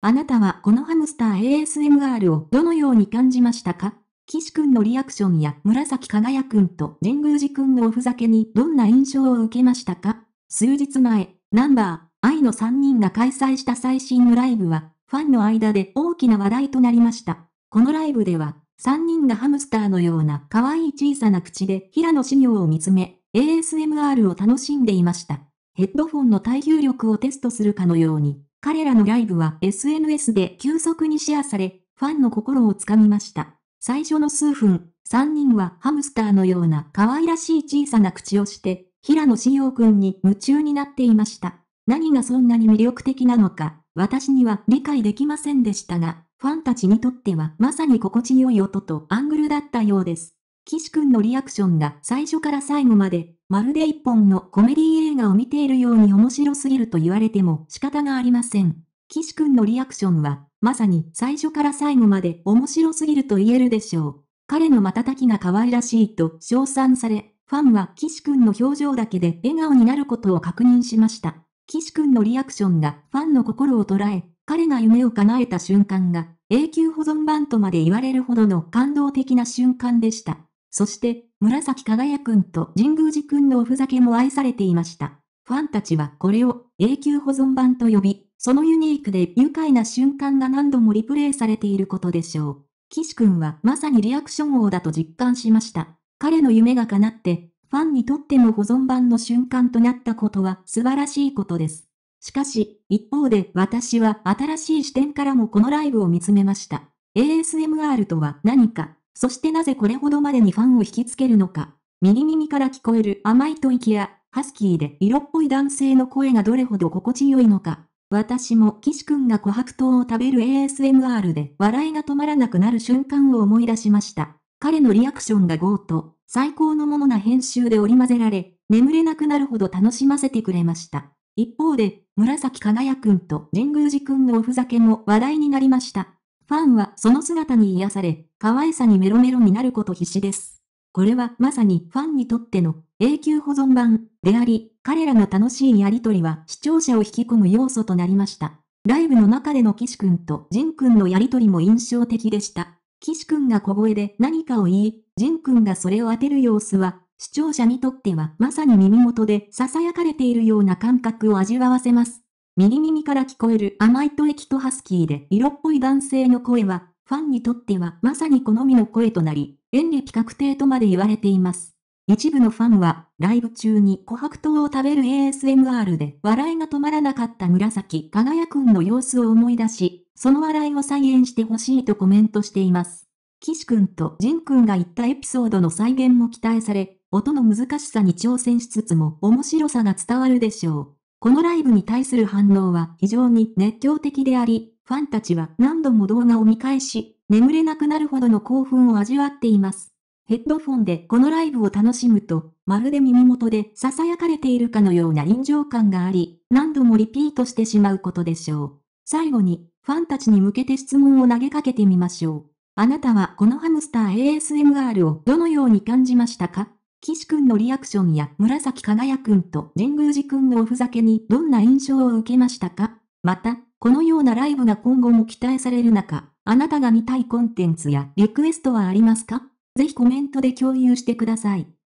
あなたはこのハムスター ASMR をどのように感じましたか岸くんのリアクションや紫輝くんと神宮寺くんのおふざけにどんな印象を受けましたか数日前、ナンバー、愛の3人が開催した最新のライブは、ファンの間で大きな話題となりました。このライブでは、3人がハムスターのような可愛い小さな口で平野紫耀を見つめ、ASMR を楽しんでいました。ヘッドフォンの耐久力をテストするかのように、彼らのライブは SNS で急速にシェアされ、ファンの心をつかみました。最初の数分、3人はハムスターのような可愛らしい小さな口をして、平野志陽君に夢中になっていました。何がそんなに魅力的なのか、私には理解できませんでしたが、ファンたちにとってはまさに心地よい音とアングルだったようです。岸くんのリアクションが最初から最後まで、まるで一本のコメディ映画を見ているように面白すぎると言われても仕方がありません。岸くんのリアクションは、まさに最初から最後まで面白すぎると言えるでしょう。彼の瞬きが可愛らしいと称賛され、ファンは岸くんの表情だけで笑顔になることを確認しました。岸くんのリアクションがファンの心を捉え、彼が夢を叶えた瞬間が永久保存版とまで言われるほどの感動的な瞬間でした。そして、紫輝くんと神宮寺くんのおふざけも愛されていました。ファンたちはこれを永久保存版と呼び、そのユニークで愉快な瞬間が何度もリプレイされていることでしょう。岸くんはまさにリアクション王だと実感しました。彼の夢が叶って、ファンにとっても保存版の瞬間となったことは素晴らしいことです。しかし、一方で私は新しい視点からもこのライブを見つめました。ASMR とは何かそしてなぜこれほどまでにファンを引きつけるのか。右耳から聞こえる甘い吐息や、ハスキーで色っぽい男性の声がどれほど心地よいのか。私も岸くんが琥珀糖を食べる ASMR で笑いが止まらなくなる瞬間を思い出しました。彼のリアクションがゴーと、最高のものな編集で織り交ぜられ、眠れなくなるほど楽しませてくれました。一方で、紫輝くんと神宮寺くんのおふざけも話題になりました。ファンはその姿に癒され、可愛さにメロメロになること必至です。これはまさにファンにとっての永久保存版であり、彼らの楽しいやりとりは視聴者を引き込む要素となりました。ライブの中での岸くんと仁くんのやりとりも印象的でした。岸くんが小声で何かを言い、仁くんがそれを当てる様子は、視聴者にとってはまさに耳元で囁かれているような感覚を味わわせます。右耳から聞こえる甘い吐息とハスキーで色っぽい男性の声は、ファンにとってはまさに好みの声となり、演劇確定とまで言われています。一部のファンは、ライブ中に琥珀糖を食べる ASMR で笑いが止まらなかった紫輝くんの様子を思い出し、その笑いを再現してほしいとコメントしています。岸くんと仁くんが言ったエピソードの再現も期待され、音の難しさに挑戦しつつも面白さが伝わるでしょう。このライブに対する反応は非常に熱狂的であり、ファンたちは何度も動画を見返し、眠れなくなるほどの興奮を味わっています。ヘッドフォンでこのライブを楽しむと、まるで耳元で囁かれているかのような臨場感があり、何度もリピートしてしまうことでしょう。最後に、ファンたちに向けて質問を投げかけてみましょう。あなたはこのハムスター ASMR をどのように感じましたか岸くんのリアクションや紫輝くんと神宮寺くんのおふざけにどんな印象を受けましたかまた、このようなライブが今後も期待される中、あなたが見たいコンテンツやリクエストはありますかぜひコメントで共有してください。